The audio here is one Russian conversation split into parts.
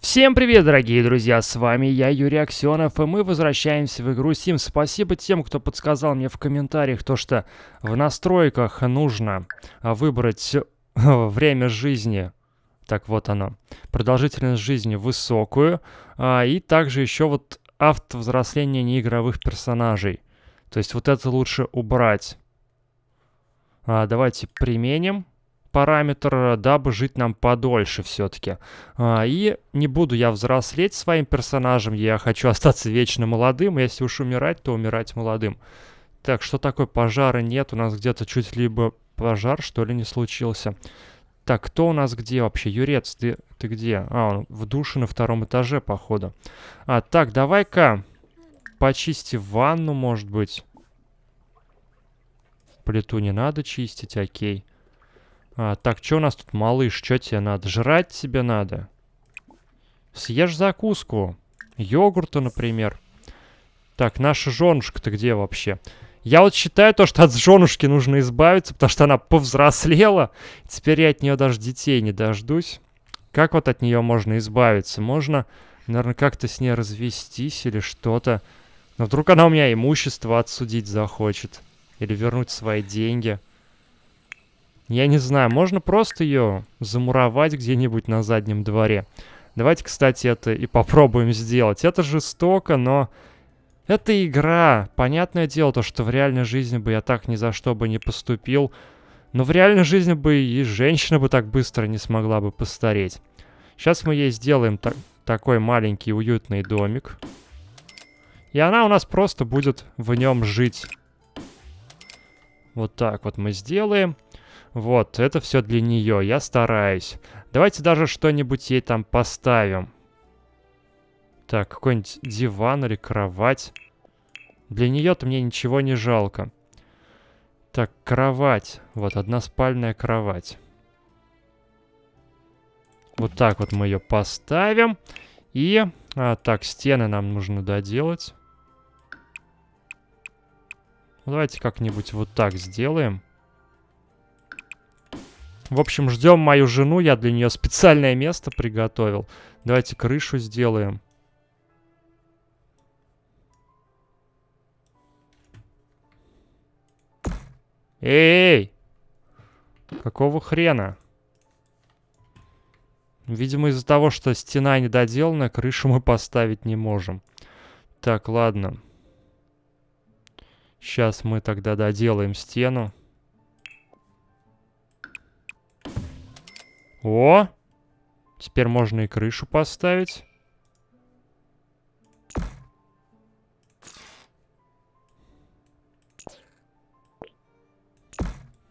Всем привет, дорогие друзья, с вами я, Юрий Аксенов, и мы возвращаемся в игру Sims. Спасибо тем, кто подсказал мне в комментариях то, что в настройках нужно а, выбрать время жизни. Так вот оно. Продолжительность жизни высокую, а, и также еще вот автовзросление неигровых персонажей. То есть вот это лучше убрать. А, давайте применим параметр, дабы жить нам подольше все-таки. А, и не буду я взрослеть своим персонажем, я хочу остаться вечно молодым, а если уж умирать, то умирать молодым. Так, что такое пожара нет? У нас где-то чуть либо пожар, что ли, не случился. Так, кто у нас где вообще? Юрец, ты, ты где? А, он в душе на втором этаже, походу. А, так, давай-ка почисти ванну, может быть. Плиту не надо чистить, окей. А, так, что у нас тут, малыш, что тебе надо? Жрать тебе надо. Съешь закуску. Йогурта, например. Так, наша женушка-то где вообще? Я вот считаю то, что от женушки нужно избавиться, потому что она повзрослела. Теперь я от нее даже детей не дождусь. Как вот от нее можно избавиться? Можно, наверное, как-то с ней развестись или что-то. Но вдруг она у меня имущество отсудить захочет. Или вернуть свои деньги. Я не знаю, можно просто ее замуровать где-нибудь на заднем дворе. Давайте, кстати, это и попробуем сделать. Это жестоко, но это игра. Понятное дело, то, что в реальной жизни бы я так ни за что бы не поступил. Но в реальной жизни бы и женщина бы так быстро не смогла бы постареть. Сейчас мы ей сделаем так такой маленький уютный домик. И она у нас просто будет в нем жить. Вот так вот мы сделаем. Вот, это все для нее, я стараюсь. Давайте даже что-нибудь ей там поставим. Так, какой-нибудь диван или кровать. Для нее-то мне ничего не жалко. Так, кровать. Вот, односпальная кровать. Вот так вот мы ее поставим. И... А, так, стены нам нужно доделать. Ну, давайте как-нибудь вот так сделаем. В общем, ждем мою жену. Я для нее специальное место приготовил. Давайте крышу сделаем. Эй! Какого хрена? Видимо, из-за того, что стена недоделана, крышу мы поставить не можем. Так, ладно. Сейчас мы тогда доделаем стену. О! Теперь можно и крышу поставить.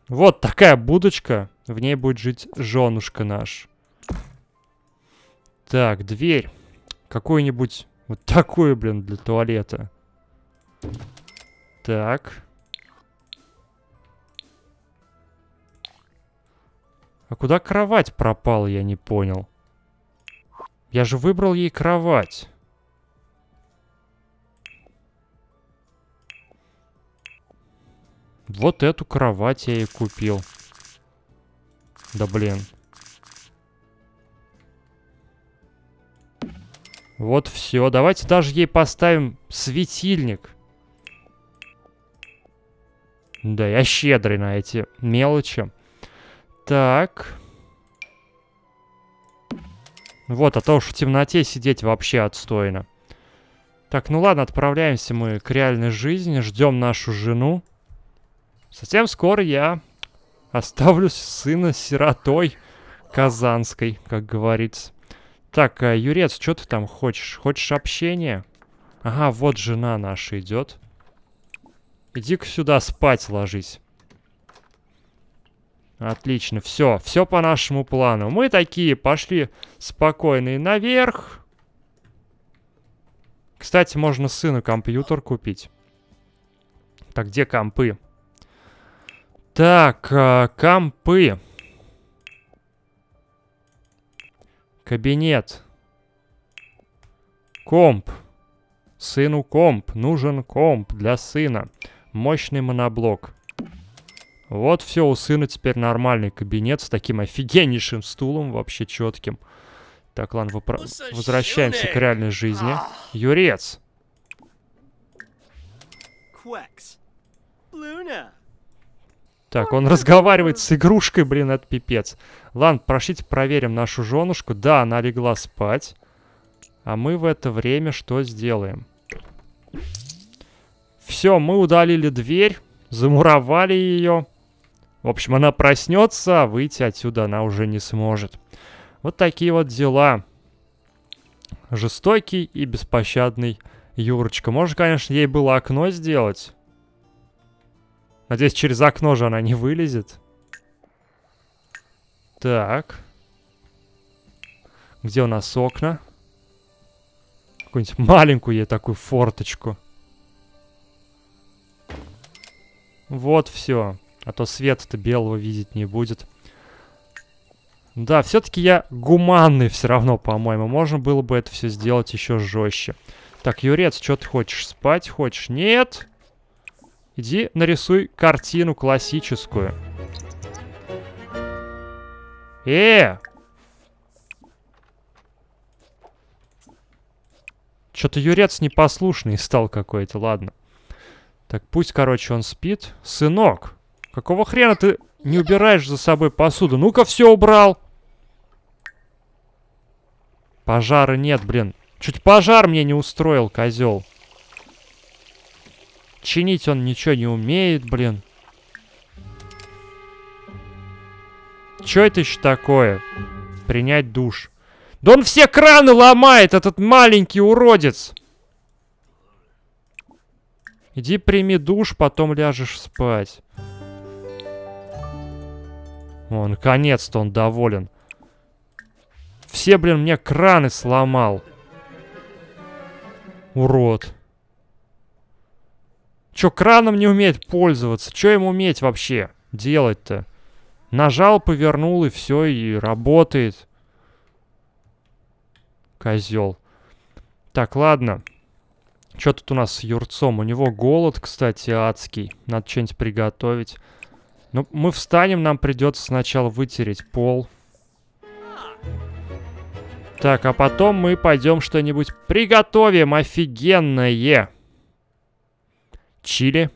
Вот такая будочка. В ней будет жить женушка наш. Так, дверь. Какую-нибудь вот такую, блин, для туалета. Так. А куда кровать пропал? я не понял. Я же выбрал ей кровать. Вот эту кровать я и купил. Да блин. Вот все. Давайте даже ей поставим светильник. Да, я щедрый на эти мелочи. Так. Вот, а то уж в темноте сидеть вообще отстойно. Так, ну ладно, отправляемся мы к реальной жизни, ждем нашу жену. Совсем скоро я оставлю сына сиротой казанской, как говорится. Так, э, Юрец, что ты там хочешь? Хочешь общение? Ага, вот жена наша идет. Иди-ка сюда спать ложись. Отлично, все, все по нашему плану. Мы такие пошли спокойные наверх. Кстати, можно сыну компьютер купить. Так, где компы? Так, э, компы. Кабинет. Комп. Сыну комп. Нужен комп для сына. Мощный моноблок. Вот все, у сына теперь нормальный кабинет с таким офигеннейшим стулом, вообще четким. Так, ладно, вопро... Ну, возвращаемся к реальной жизни. А. Юрец. Так, он разговаривает с игрушкой, блин, это пипец. Ладно, прошлите, проверим нашу женушку. Да, она легла спать. А мы в это время что сделаем? Все, мы удалили дверь, замуровали ее. В общем, она проснется, а выйти отсюда она уже не сможет. Вот такие вот дела. Жестокий и беспощадный Юрочка. Можно, конечно, ей было окно сделать. Надеюсь, через окно же она не вылезет. Так. Где у нас окна? Какую-нибудь маленькую ей такую форточку. Вот все. А то свет-то белого видеть не будет. Да, все-таки я гуманный все равно, по-моему. Можно было бы это все сделать еще жестче. Так, Юрец, что ты хочешь? Спать хочешь? Нет! Иди нарисуй картину классическую. Э! Что-то Юрец непослушный стал какой-то, ладно. Так, пусть, короче, он спит. Сынок! Какого хрена ты не убираешь за собой посуду? Ну-ка, все убрал. Пожара нет, блин. Чуть пожар мне не устроил, козел. Чинить он ничего не умеет, блин. Чё это еще такое? Принять душ. Да он все краны ломает, этот маленький уродец. Иди прими душ, потом ляжешь спать. О, наконец-то он доволен. Все, блин, мне краны сломал. Урод. Чё, краном не умеет пользоваться? Чё ему уметь вообще делать-то? Нажал, повернул, и все, и работает. Козел. Так, ладно. Что тут у нас с Юрцом? У него голод, кстати, адский. Надо что-нибудь приготовить. Ну, мы встанем, нам придется сначала вытереть пол. Так, а потом мы пойдем что-нибудь приготовим офигенное. Чили.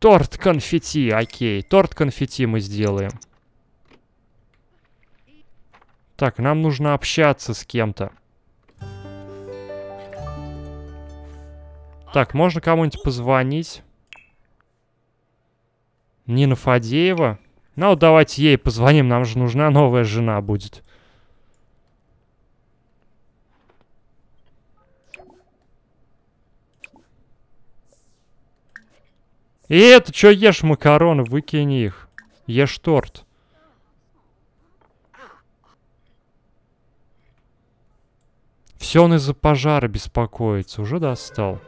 Торт конфетти, окей. Торт конфетти мы сделаем. Так, нам нужно общаться с кем-то. Так, можно кому-нибудь позвонить. Нина Фадеева. Ну, давайте ей позвоним, нам же нужна новая жена будет. И это что ешь макароны, выкинь их. Ешь торт. Все он из-за пожара беспокоится, уже достал.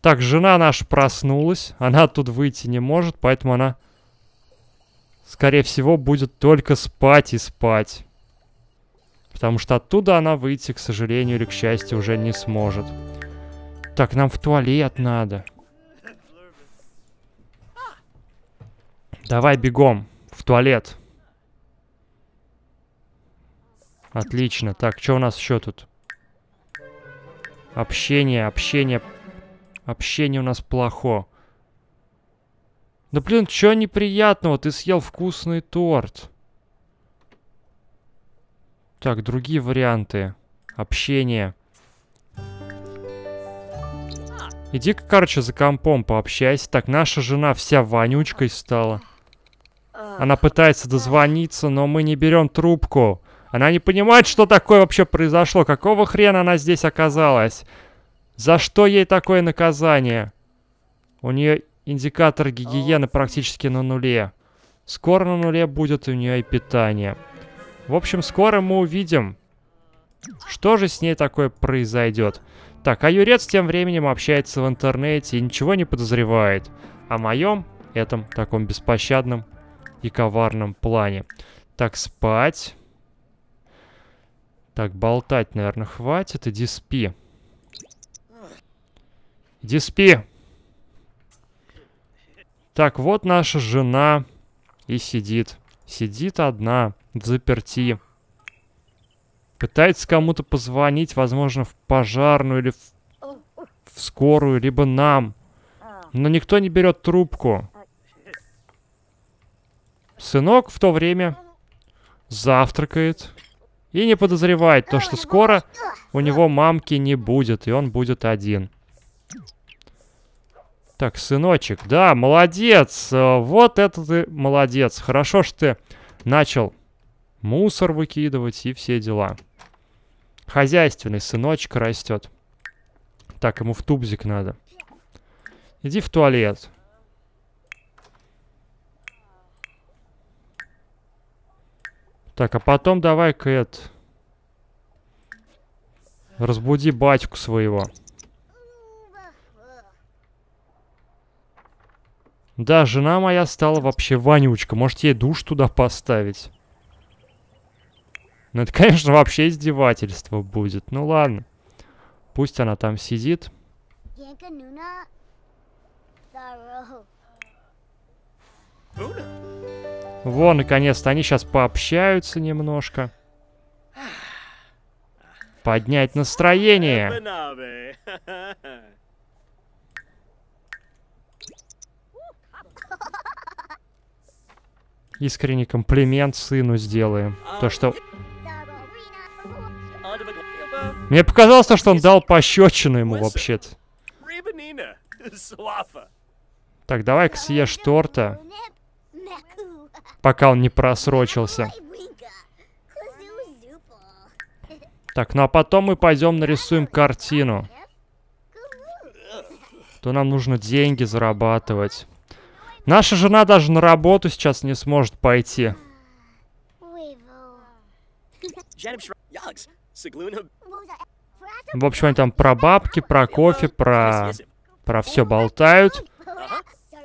Так, жена наша проснулась. Она тут выйти не может, поэтому она, скорее всего, будет только спать и спать. Потому что оттуда она выйти, к сожалению или к счастью, уже не сможет. Так, нам в туалет надо. Давай бегом в туалет. Отлично. Так, что у нас еще тут? Общение, общение, Общение у нас плохо. Да блин, чё неприятного? Ты съел вкусный торт. Так, другие варианты. Общение. Иди-ка, короче, за компом пообщайся. Так, наша жена вся вонючкой стала. Она пытается дозвониться, но мы не берем трубку. Она не понимает, что такое вообще произошло. Какого хрена она здесь оказалась? За что ей такое наказание? У нее индикатор гигиены практически на нуле. Скоро на нуле будет у нее и питание. В общем, скоро мы увидим, что же с ней такое произойдет. Так, а Юрец тем временем общается в интернете и ничего не подозревает о моем этом таком беспощадном и коварном плане. Так, спать. Так, болтать, наверное, хватит. Иди спи. Иди Так, вот наша жена и сидит. Сидит одна, в заперти. Пытается кому-то позвонить, возможно, в пожарную или в, в скорую, либо нам. Но никто не берет трубку. Сынок в то время завтракает и не подозревает то, что скоро у него мамки не будет, и он будет один. Так, сыночек, да, молодец. Э, вот это ты молодец. Хорошо, что ты начал мусор выкидывать и все дела. Хозяйственный сыночек растет. Так, ему в тубзик надо. Иди в туалет. Так, а потом давай-ка это... Разбуди батьку своего. Да, жена моя стала вообще вонючка. Может, ей душ туда поставить? Ну, это, конечно, вообще издевательство будет. Ну, ладно. Пусть она там сидит. Во, наконец-то, они сейчас пообщаются немножко. Поднять настроение. искренний комплимент сыну сделаем. То, что... Мне показалось, что он дал пощечину ему вообще-то. Так, давай-ка съешь торта, пока он не просрочился. Так, ну а потом мы пойдем нарисуем картину. То нам нужно деньги зарабатывать. Наша жена даже на работу сейчас не сможет пойти. В общем, они там про бабки, про кофе, про... про все болтают.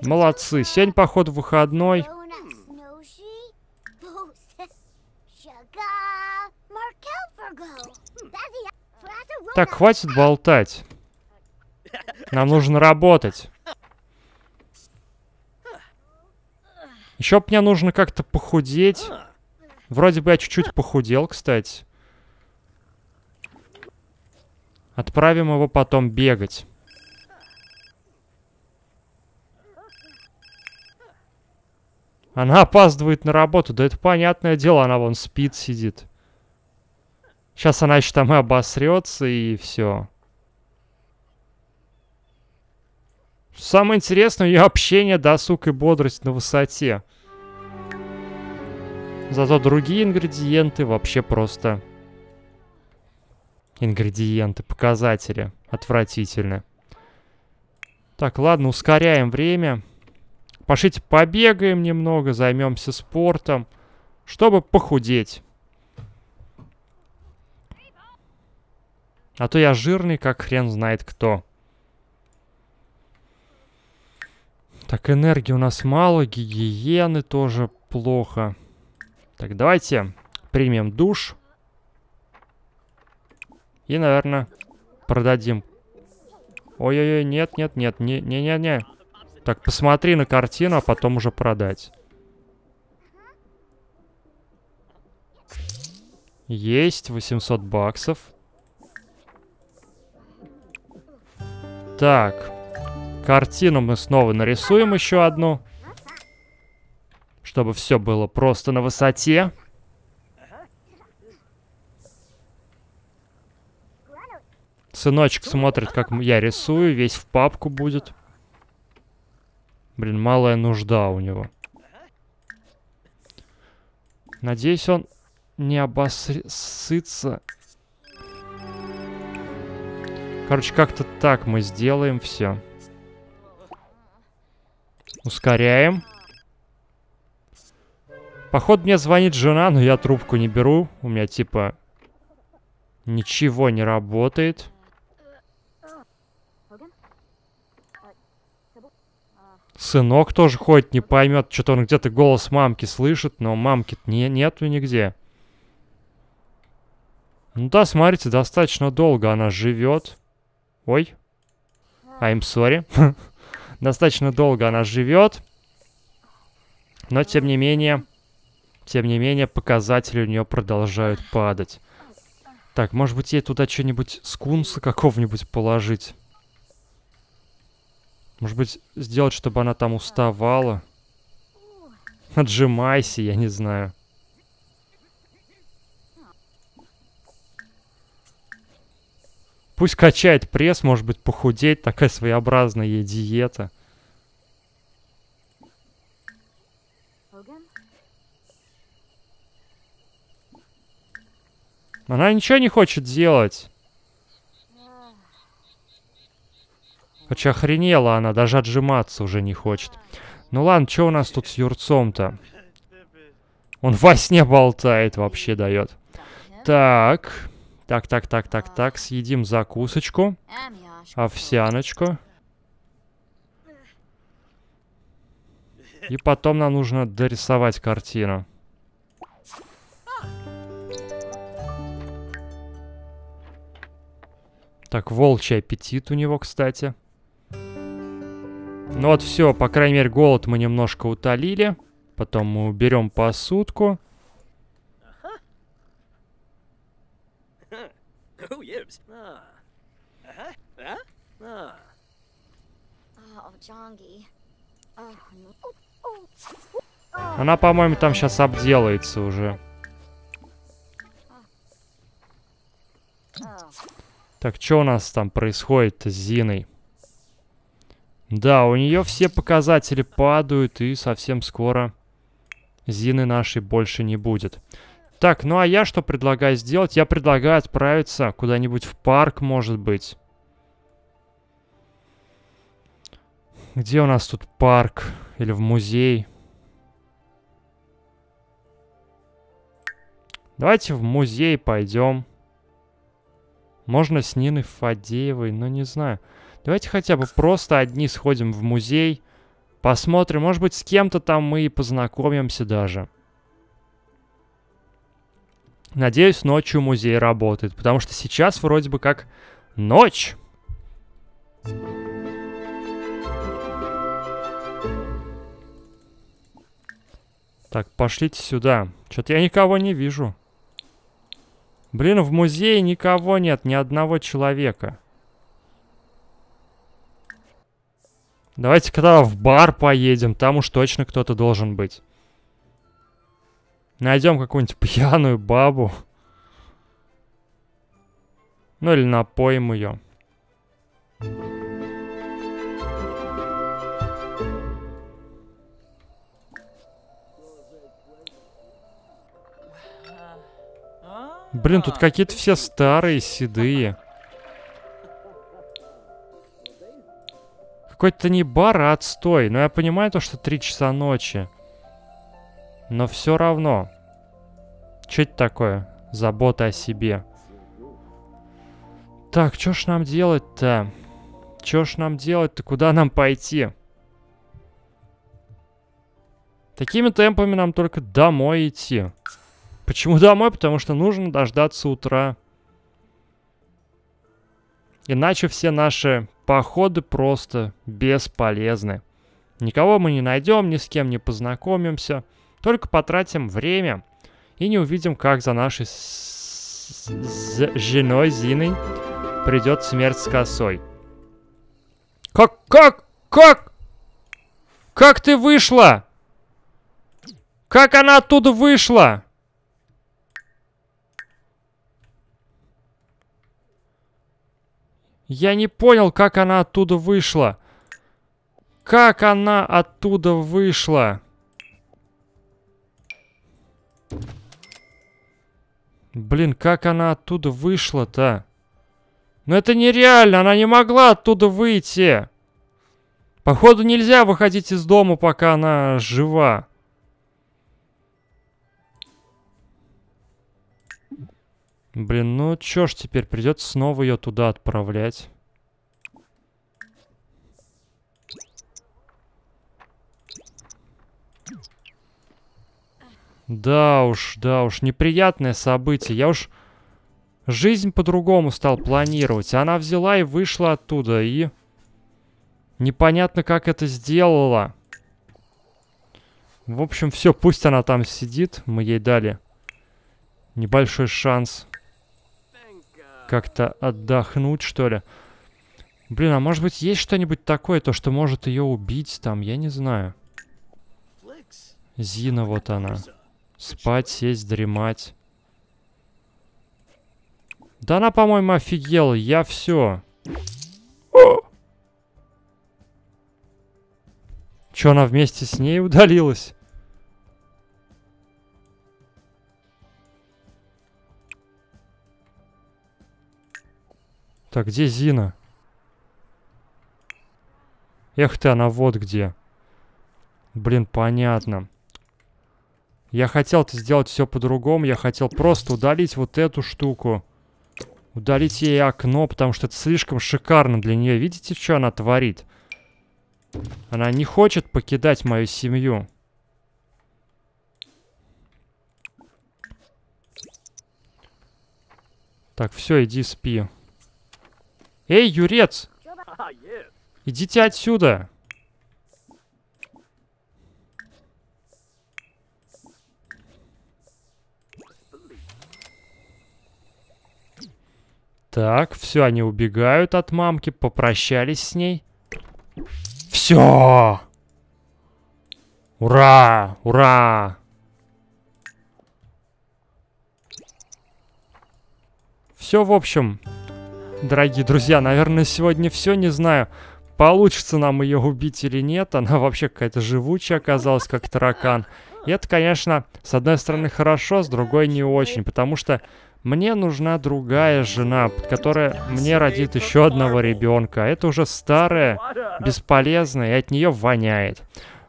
Молодцы. сень походу, выходной. Так, хватит болтать. Нам нужно работать. Еще мне нужно как-то похудеть. Вроде бы я чуть-чуть похудел, кстати. Отправим его потом бегать. Она опаздывает на работу. Да это понятное дело, она вон спит, сидит. Сейчас она еще там и обосрется, и все. Самое интересное, ее общение, досуг и бодрость на высоте. Зато другие ингредиенты вообще просто... Ингредиенты, показатели. Отвратительно. Так, ладно, ускоряем время. Пошите побегаем немного, займемся спортом, чтобы похудеть. А то я жирный, как хрен знает кто. Так, энергии у нас мало, гигиены тоже плохо. Так, давайте примем душ. И, наверное, продадим. Ой-ой-ой, нет, нет, нет, не-не-не. Так, посмотри на картину, а потом уже продать. Есть, 800 баксов. Так, картину мы снова нарисуем еще одну чтобы все было просто на высоте. Сыночек смотрит, как я рисую, весь в папку будет. Блин, малая нужда у него. Надеюсь, он не обосрется. Короче, как-то так мы сделаем все. Ускоряем. Походу мне звонит жена, но я трубку не беру. У меня типа ничего не работает. Сынок тоже ходит, не поймет. Что-то он где-то голос мамки слышит, но мамки не, нету нигде. Ну да, смотрите, достаточно долго она живет. Ой. I'm sorry. достаточно долго она живет. Но тем не менее... Тем не менее, показатели у нее продолжают падать. Так, может быть, ей туда что-нибудь скунса какого-нибудь положить? Может быть, сделать, чтобы она там уставала? Отжимайся, я не знаю. Пусть качает пресс, может быть, похудеть. Такая своеобразная ей диета. Она ничего не хочет делать. Хотя охренела она, даже отжиматься уже не хочет. Ну ладно, что у нас тут с Юрцом-то? Он во сне болтает, вообще дает. Так. Так, так, так, так, так. Съедим закусочку. Овсяночку. И потом нам нужно дорисовать картину. Так, волчий аппетит у него, кстати. Ну вот все, по крайней мере, голод мы немножко утолили. Потом мы уберем посудку. Она, по-моему, там сейчас обделается уже. Так, что у нас там происходит с Зиной? Да, у нее все показатели падают, и совсем скоро Зины нашей больше не будет. Так, ну а я что предлагаю сделать? Я предлагаю отправиться куда-нибудь в парк, может быть. Где у нас тут парк? Или в музей? Давайте в музей пойдем. Можно с Ниной Фадеевой, но не знаю. Давайте хотя бы просто одни сходим в музей, посмотрим, может быть, с кем-то там мы и познакомимся даже. Надеюсь, ночью музей работает, потому что сейчас вроде бы как ночь. Так, пошлите сюда. Что-то я никого не вижу. Блин, в музее никого нет, ни одного человека. Давайте когда в бар поедем, там уж точно кто-то должен быть. Найдем какую-нибудь пьяную бабу. Ну или напоим ее. Thank you. Блин, тут а, какие-то все старые, седые. Какой-то не бар, а отстой. Но я понимаю то, что 3 часа ночи. Но все равно. Че это такое? Забота о себе. Так, что ж нам делать-то? Что ж нам делать-то? Куда нам пойти? Такими темпами нам только домой идти. Почему домой? Потому что нужно дождаться утра. Иначе все наши походы просто бесполезны. Никого мы не найдем, ни с кем не познакомимся. Только потратим время и не увидим, как за нашей с, с женой Зиной придет смерть с косой. Как, как, как? Как ты вышла? Как она оттуда вышла? Я не понял, как она оттуда вышла. Как она оттуда вышла? Блин, как она оттуда вышла-то? Но ну это нереально, она не могла оттуда выйти. Походу нельзя выходить из дома, пока она жива. Блин, ну чё ж теперь, придется снова ее туда отправлять. Да уж, да уж, неприятное событие. Я уж жизнь по-другому стал планировать. Она взяла и вышла оттуда, и... Непонятно, как это сделала. В общем, все, пусть она там сидит. Мы ей дали небольшой шанс как-то отдохнуть, что ли. Блин, а может быть есть что-нибудь такое, то, что может ее убить там, я не знаю. Зина вот она. Спать, сесть, дремать. Да она, по-моему, офигела. Я все. Че, она вместе с ней удалилась? Так, где Зина? Эх ты, она вот где. Блин, понятно. Я хотел это сделать все по-другому. Я хотел просто удалить вот эту штуку. Удалить ей окно, потому что это слишком шикарно для нее. Видите, что она творит? Она не хочет покидать мою семью. Так, все, иди спи. Эй, Юрец! А, Идите отсюда! Так, все, они убегают от мамки, попрощались с ней. Все! Ура! Ура! Все, в общем, Дорогие друзья, наверное, сегодня все, не знаю, получится нам ее убить или нет. Она вообще какая-то живучая оказалась, как таракан. И это, конечно, с одной стороны хорошо, с другой не очень, потому что мне нужна другая жена, которая мне родит еще одного ребенка. Это уже старая, бесполезная, и от нее воняет.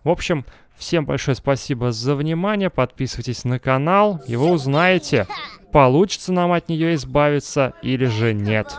В общем, всем большое спасибо за внимание. Подписывайтесь на канал, и вы узнаете, получится нам от нее избавиться или же нет.